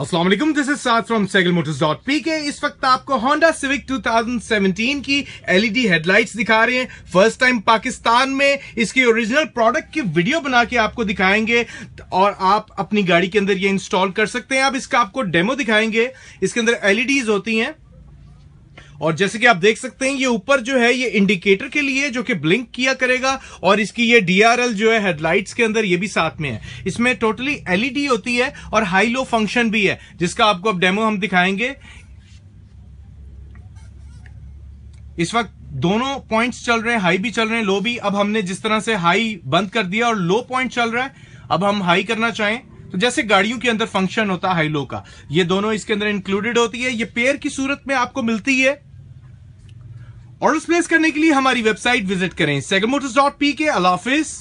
Aslam this is साथ from Sehgal motors dot P K इस वक्त आपको होंडा सिविक 2017 की एलईडी हेडलाइट्स e दिखा रहे हैं फर्स्ट टाइम पाकिस्तान में इसकी ओरिजिनल प्रोडक्ट की वीडियो बना के आपको दिखाएंगे और आप अपनी गाड़ी के अंदर ये इंस्टॉल कर सकते हैं अब इसका आपको डेमो दिखाएंगे इसके अंदर एलईडीज e होती हैं और जैसे कि आप देख सकते हैं ये ऊपर जो है ये इंडिकेटर के लिए जो कि ब्लिंक किया करेगा और इसकी ये डीआरएल जो है हेडलाइट्स के अंदर ये भी साथ में है इसमें टोटली एलईडी होती है और हाई लो फंक्शन भी है जिसका आपको अब डेमो हम दिखाएंगे इस वक्त दोनों पॉइंट्स चल रहे हैं हाई भी चल रहे हैं लो भी अब हमने जिस तरह से हाई बंद कर दिया और लो पॉइंट चल रहा है अब हम हाई करना चाहें तो जैसे गाड़ियों के अंदर फंक्शन होता है हाईलो का ये दोनों इसके अंदर इंक्लूडेड होती है ये पेयर की सूरत में आपको मिलती है ऑर्डर प्लेस करने के लिए हमारी वेबसाइट विजिट करें सेगमोटर्स डॉट पी के अलाफिस